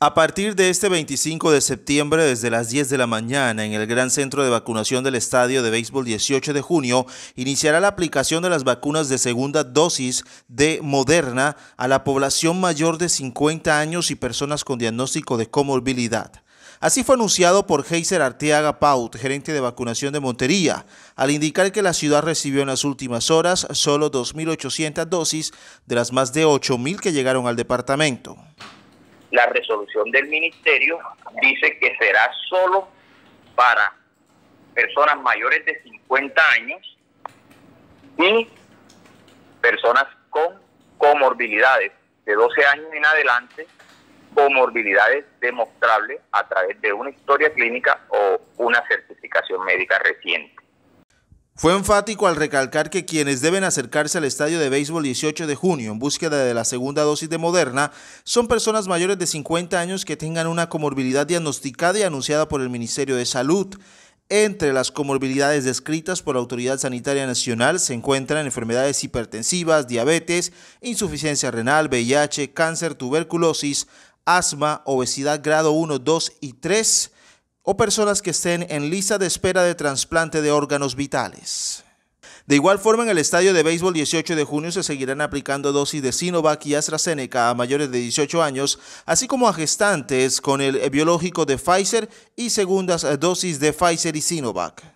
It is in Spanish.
A partir de este 25 de septiembre, desde las 10 de la mañana, en el gran centro de vacunación del Estadio de Béisbol 18 de junio, iniciará la aplicación de las vacunas de segunda dosis de Moderna a la población mayor de 50 años y personas con diagnóstico de comorbilidad. Así fue anunciado por Heiser Arteaga Paut, gerente de vacunación de Montería, al indicar que la ciudad recibió en las últimas horas solo 2.800 dosis de las más de 8.000 que llegaron al departamento la resolución del ministerio dice que será solo para personas mayores de 50 años y personas con comorbilidades de 12 años en adelante, comorbilidades demostrables a través de una historia clínica o una certificación médica reciente. Fue enfático al recalcar que quienes deben acercarse al estadio de béisbol 18 de junio en búsqueda de la segunda dosis de Moderna son personas mayores de 50 años que tengan una comorbilidad diagnosticada y anunciada por el Ministerio de Salud. Entre las comorbilidades descritas por la Autoridad Sanitaria Nacional se encuentran enfermedades hipertensivas, diabetes, insuficiencia renal, VIH, cáncer, tuberculosis, asma, obesidad grado 1, 2 y 3, o personas que estén en lista de espera de trasplante de órganos vitales. De igual forma, en el estadio de béisbol 18 de junio se seguirán aplicando dosis de Sinovac y AstraZeneca a mayores de 18 años, así como a gestantes con el biológico de Pfizer y segundas dosis de Pfizer y Sinovac.